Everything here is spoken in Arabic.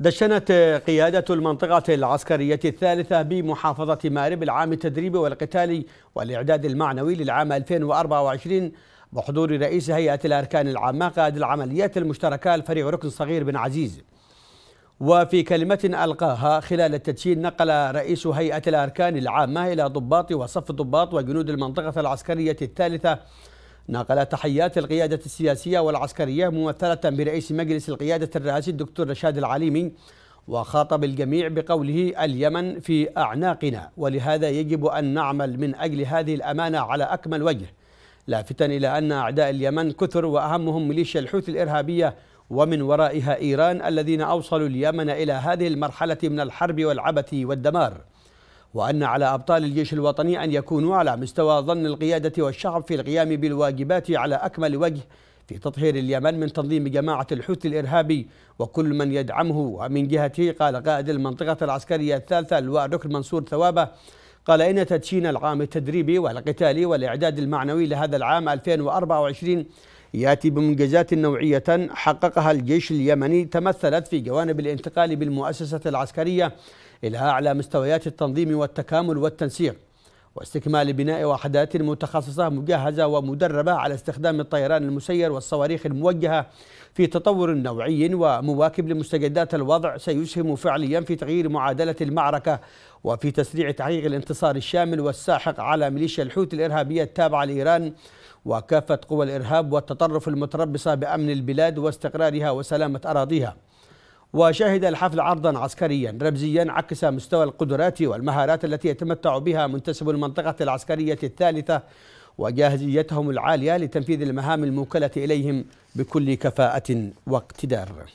دشنت قيادة المنطقة العسكرية الثالثة بمحافظة مارب العام التدريبي والقتالي والإعداد المعنوي للعام 2024 بحضور رئيس هيئة الأركان العامة قائد العمليات المشتركة الفريق ركن صغير بن عزيز وفي كلمة ألقاها خلال التدشين نقل رئيس هيئة الأركان العامة إلى ضباط وصف الضباط وجنود المنطقة العسكرية الثالثة نقل تحيات القيادة السياسية والعسكرية ممثلة برئيس مجلس القيادة الرئاسي الدكتور رشاد العليمي وخاطب الجميع بقوله اليمن في أعناقنا ولهذا يجب أن نعمل من أجل هذه الأمانة على أكمل وجه لافتا إلى أن أعداء اليمن كثر وأهمهم ميليشيا الحوثي الإرهابية ومن ورائها إيران الذين أوصلوا اليمن إلى هذه المرحلة من الحرب والعبث والدمار وأن على أبطال الجيش الوطني أن يكونوا على مستوى ظن القيادة والشعب في القيام بالواجبات على أكمل وجه في تطهير اليمن من تنظيم جماعة الحوثي الإرهابي وكل من يدعمه ومن جهته قال قائد المنطقة العسكرية الثالثة لواء ركن منصور ثوابه قال إن تدشين العام التدريبي والقتالي والإعداد المعنوي لهذا العام 2024 ياتي بمنجزات نوعيه حققها الجيش اليمني تمثلت في جوانب الانتقال بالمؤسسه العسكريه إلى أعلى مستويات التنظيم والتكامل والتنسيق واستكمال بناء وحدات متخصصة مجهزة ومدربة على استخدام الطيران المسير والصواريخ الموجهة في تطور نوعي ومواكب لمستجدات الوضع سيسهم فعليا في تغيير معادلة المعركة وفي تسريع تحقيق الانتصار الشامل والساحق على ميليشيا الحوثي الإرهابية التابعة لإيران وكافة قوى الإرهاب والتطرف المتربصة بأمن البلاد واستقرارها وسلامة أراضيها وشهد الحفل عرضا عسكريا رمزيا عكس مستوى القدرات والمهارات التي يتمتع بها منتسب المنطقة العسكرية الثالثة وجاهزيتهم العالية لتنفيذ المهام الموكلة إليهم بكل كفاءة واقتدار